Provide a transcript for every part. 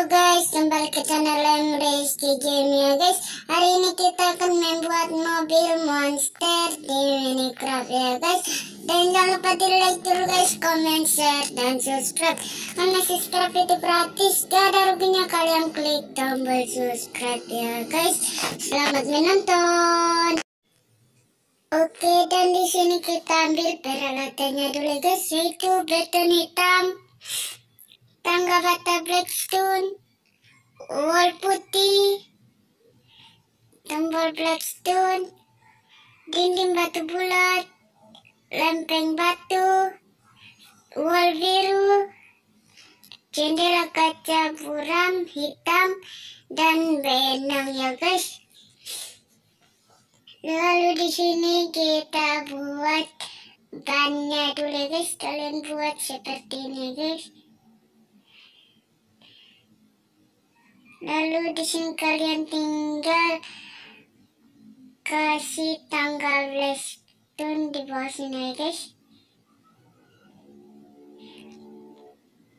Halo guys, kembali ke channel Embrace Gaming ya guys Hari ini kita akan membuat mobil monster di Minecraft ya guys Dan jangan lupa di like dulu guys, comment, share, dan subscribe Karena subscribe itu gratis, gak ada ruginya kalian klik tombol subscribe ya guys Selamat menonton Oke, dan di sini kita ambil peralatannya dulu ya guys Yaitu beton hitam tangga bata Blackstone, wall putih, tombol Blackstone, dinding batu bulat, lempeng batu, wall biru, jendela kaca buram hitam dan benang ya guys. Lalu di sini kita buat bannya dulu guys, kalian buat seperti ini guys. Lalu di sini kalian tinggal kasih tanggal restun di bawah sini ya guys.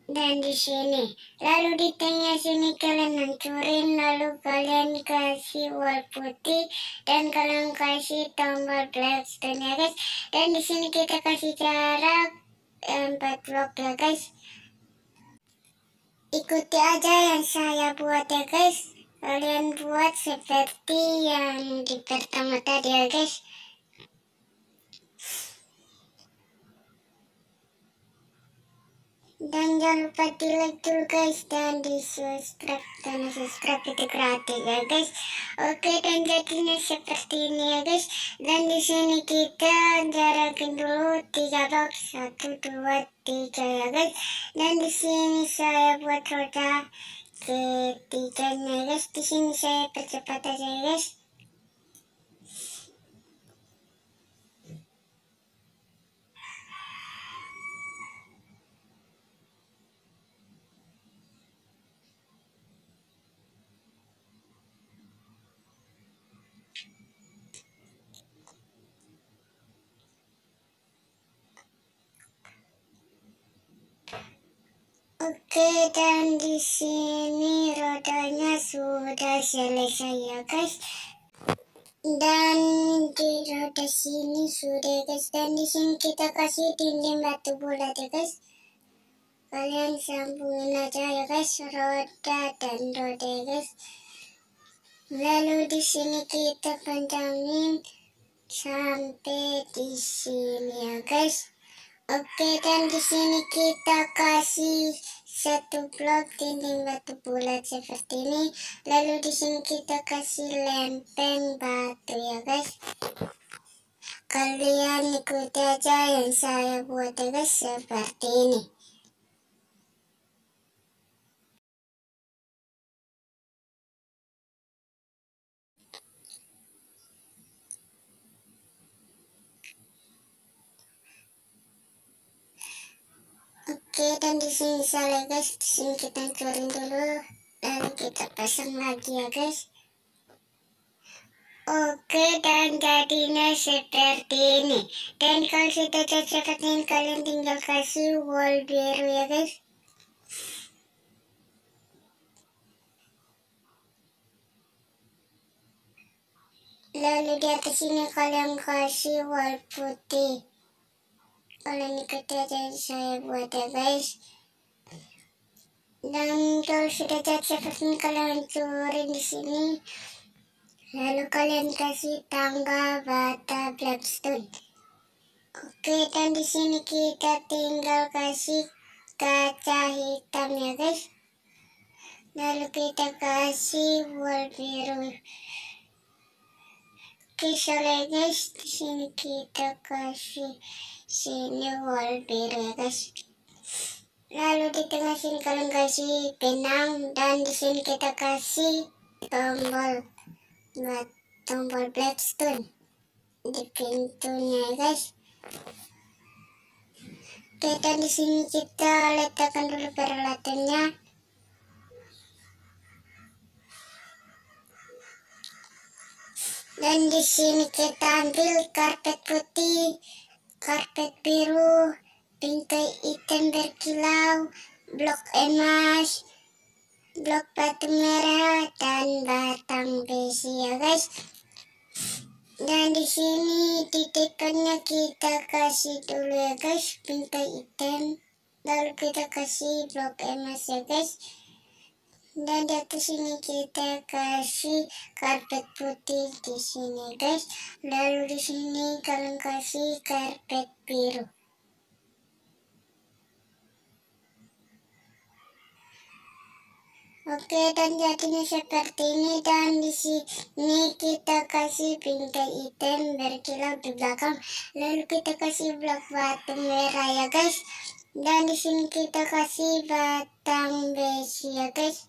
Dan di sini, lalu di tengah sini kalian hancurin, lalu kalian kasih wall putih dan kalian kasih tombol Blackstone ya guys. Dan di sini kita kasih jarak eh, empat blok ya guys ikuti aja yang saya buat ya guys kalian buat seperti yang di pertama tadi ya guys dan jangan lupa di like dulu guys dan di subscribe karena subscribe itu gratis ya guys oke dan jadinya seperti ini ya guys dan di sini kita jarakin dulu tiga box satu dua tiga ya guys dan di sini saya buat roda ketiganya ya, guys di sini saya percepat aja ya, guys Oke, dan di sini rodanya sudah selesai ya guys. Dan di roda sini sudah guys. Dan di sini kita kasih dinding batu bola ya guys. Kalian sambungin aja ya guys roda dan roda ya guys. Lalu di sini kita panjangin sampai di sini ya guys. Oke, dan di sini kita kasih satu blok dinding batu bulat seperti ini. Lalu di sini kita kasih lempeng batu ya guys. Kalian ikuti aja yang saya buat ya guys seperti ini. Oke dan di sini salah guys di sini kita hancurin dulu dan kita pasang lagi ya guys Oke dan jadinya seperti ini Dan kalau sudah cocok dengan kalian tinggal kasih wall biru ya guys Lalu di atas ini kalian kasih wall putih oleh kedua aja saya buat ya guys Dan kalau sudah jadi seperti kalian curin di sini Lalu kalian kasih tangga bata blackstone Oke dan di sini kita tinggal kasih kaca hitam ya guys Lalu kita kasih wall biru Oke soalnya guys di sini kita kasih sini ya guys Lalu di tengah sini kalian kasih benang dan di sini kita kasih tombol buat tombol blackstone di pintunya ya guys. Oke dan di sini kita letakkan dulu peralatannya. Dan di sini kita ambil karpet putih karpet biru, bingkai ikan berkilau, blok emas, blok batu merah, dan batang besi ya guys. Dan di sini titipannya kita kasih dulu ya guys, bingkai ikan, Lalu kita kasih blok emas ya guys dan di atas sini kita kasih karpet putih di sini guys lalu di sini kalian kasih karpet biru Oke dan jadinya seperti ini dan di sini kita kasih bingkai item berkilau di belakang lalu kita kasih blok batu merah ya guys dan di sini kita kasih batang besi ya guys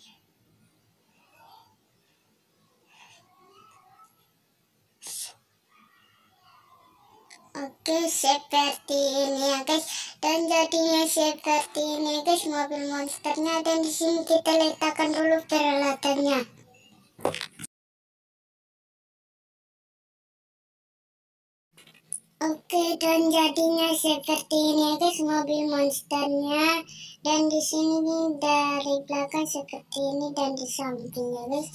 Oke, seperti ini ya guys. Dan jadinya seperti ini guys mobil monsternya dan di sini kita letakkan dulu peralatannya. Oke, dan jadinya seperti ini ya guys mobil monsternya dan di sini dari belakang seperti ini dan di sampingnya guys.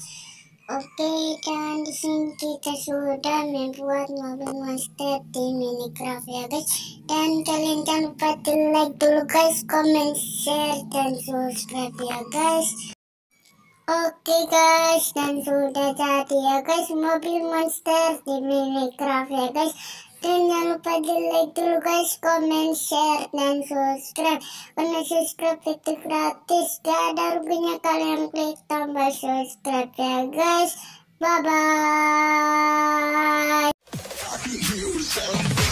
Oke, dan di sini kita sudah membuat mobil monster di Minecraft ya guys. Dan kalian jangan lupa di like dulu guys, comment, share, dan subscribe ya guys. Oke guys, dan sudah jadi ya guys mobil monster di Minecraft ya guys. Dan jangan lupa di like dulu guys, comment, share, dan subscribe. Karena subscribe itu gratis, gak ada ruginya kalian klik tombol subscribe ya guys. Bye bye.